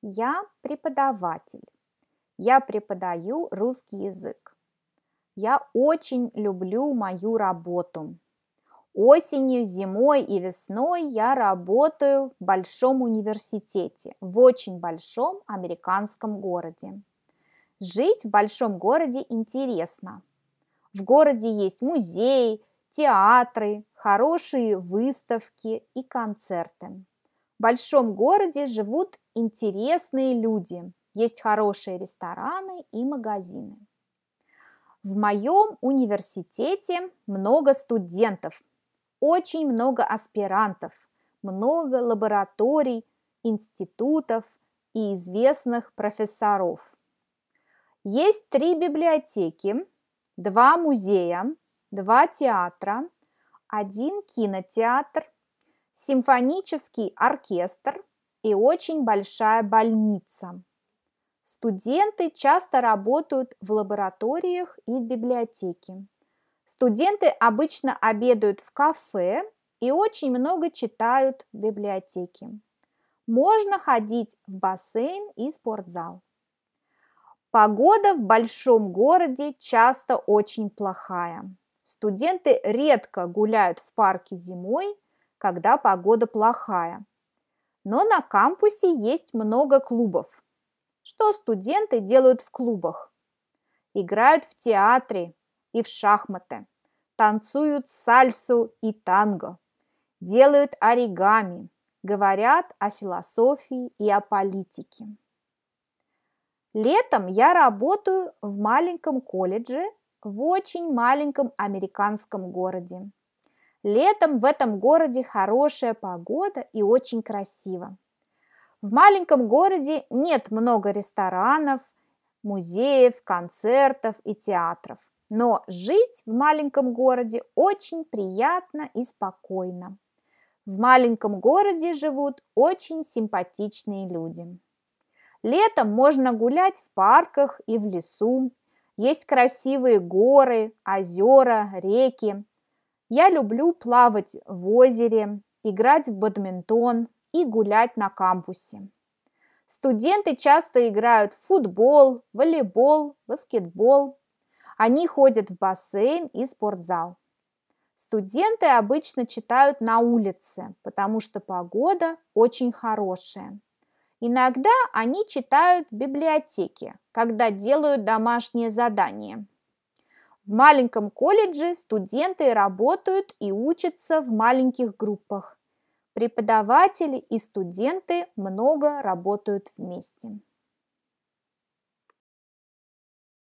Я преподаватель. Я преподаю русский язык. Я очень люблю мою работу. Осенью, зимой и весной я работаю в большом университете, в очень большом американском городе. Жить в большом городе интересно. В городе есть музей, театры, хорошие выставки и концерты большом городе живут интересные люди. Есть хорошие рестораны и магазины. В моем университете много студентов, очень много аспирантов, много лабораторий, институтов и известных профессоров. Есть три библиотеки, два музея, два театра, один кинотеатр – симфонический оркестр и очень большая больница. Студенты часто работают в лабораториях и в библиотеке. Студенты обычно обедают в кафе и очень много читают в библиотеке. Можно ходить в бассейн и спортзал. Погода в большом городе часто очень плохая. Студенты редко гуляют в парке зимой – когда погода плохая. Но на кампусе есть много клубов. Что студенты делают в клубах? Играют в театре и в шахматы, танцуют сальсу и танго, делают оригами, говорят о философии и о политике. Летом я работаю в маленьком колледже в очень маленьком американском городе. Летом в этом городе хорошая погода и очень красиво. В маленьком городе нет много ресторанов, музеев, концертов и театров. Но жить в маленьком городе очень приятно и спокойно. В маленьком городе живут очень симпатичные люди. Летом можно гулять в парках и в лесу. Есть красивые горы, озера, реки – я люблю плавать в озере, играть в бадминтон и гулять на кампусе. Студенты часто играют в футбол, волейбол, баскетбол. Они ходят в бассейн и спортзал. Студенты обычно читают на улице, потому что погода очень хорошая. Иногда они читают в библиотеке, когда делают домашние задания – в маленьком колледже студенты работают и учатся в маленьких группах. Преподаватели и студенты много работают вместе.